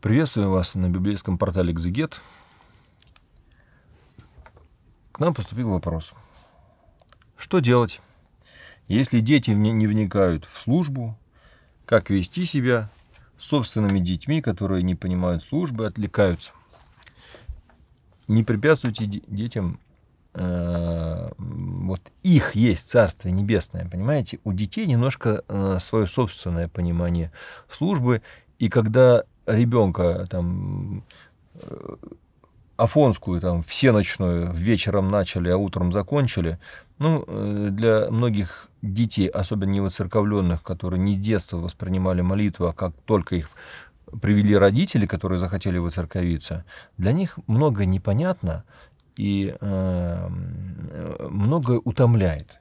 Приветствую вас на библейском портале «Экзегет». К нам поступил вопрос. Что делать, если дети не вникают в службу, как вести себя с собственными детьми, которые не понимают службы, отвлекаются? Не препятствуйте детям э, вот их есть Царство Небесное, понимаете? У детей немножко э, свое собственное понимание службы, и когда ребенка там э, афонскую там все ночную вечером начали, а утром закончили. Ну, э, для многих детей, особенно невоцерковленных, которые не с детства воспринимали молитву, а как только их привели родители, которые захотели воцерковиться, для них многое непонятно и э, многое утомляет.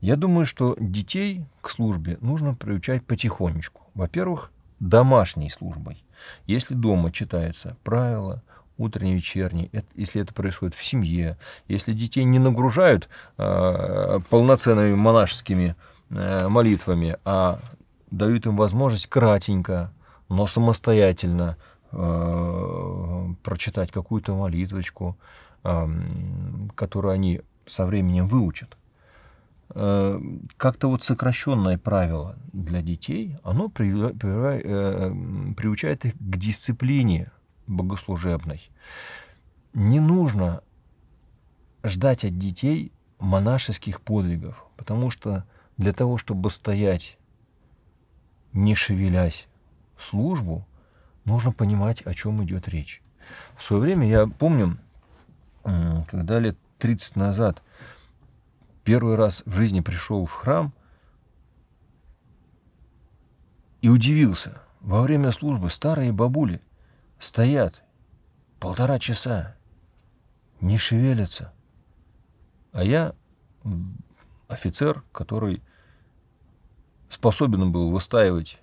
Я думаю, что детей к службе нужно приучать потихонечку. Во-первых, домашней службой. Если дома читаются правила, утренние вечерние, если это происходит в семье, если детей не нагружают э, полноценными монашескими э, молитвами, а дают им возможность кратенько, но самостоятельно э, прочитать какую-то молитвочку, э, которую они со временем выучат как-то вот сокращенное правило для детей, оно при, при, э, приучает их к дисциплине богослужебной. Не нужно ждать от детей монашеских подвигов, потому что для того, чтобы стоять, не шевелясь службу, нужно понимать, о чем идет речь. В свое время, я помню, когда лет 30 назад первый раз в жизни пришел в храм и удивился. Во время службы старые бабули стоят полтора часа, не шевелятся. А я офицер, который способен был выстаивать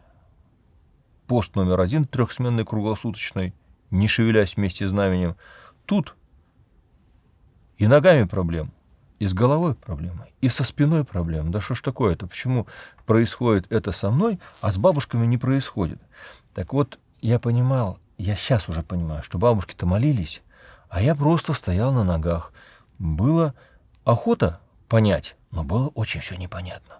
пост номер один трехсменный круглосуточный, не шевелясь вместе с знаменем. Тут и ногами проблем – и с головой проблемы, и со спиной проблемы. Да что ж такое-то? Почему происходит это со мной, а с бабушками не происходит? Так вот, я понимал, я сейчас уже понимаю, что бабушки-то молились, а я просто стоял на ногах. Было охота понять, но было очень все непонятно.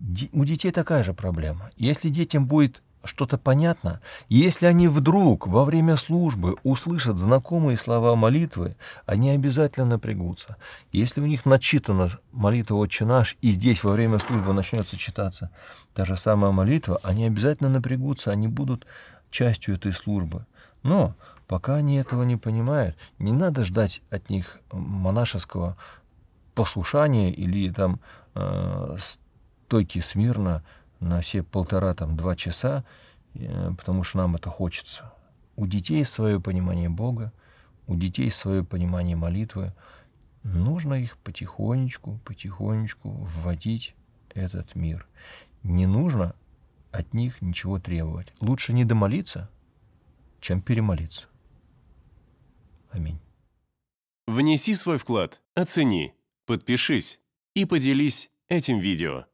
Ди у детей такая же проблема. Если детям будет что-то понятно? Если они вдруг во время службы услышат знакомые слова молитвы, они обязательно напрягутся. Если у них начитана молитва «Отче наш» и здесь во время службы начнется читаться та же самая молитва, они обязательно напрягутся, они будут частью этой службы. Но пока они этого не понимают, не надо ждать от них монашеского послушания или там э, стойки смирно – на все полтора, там, два часа, э, потому что нам это хочется. У детей свое понимание Бога, у детей свое понимание молитвы. Нужно их потихонечку, потихонечку вводить этот мир. Не нужно от них ничего требовать. Лучше не домолиться, чем перемолиться. Аминь. Внеси свой вклад, оцени, подпишись и поделись этим видео.